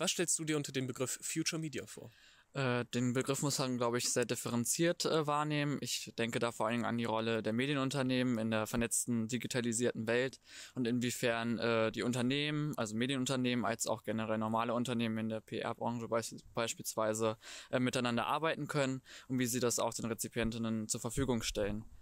Was stellst du dir unter dem Begriff Future Media vor? Äh, den Begriff muss man, glaube ich, sehr differenziert äh, wahrnehmen. Ich denke da vor allem an die Rolle der Medienunternehmen in der vernetzten, digitalisierten Welt und inwiefern äh, die Unternehmen, also Medienunternehmen als auch generell normale Unternehmen in der PR-Branche beisp beispielsweise äh, miteinander arbeiten können und wie sie das auch den Rezipientinnen zur Verfügung stellen.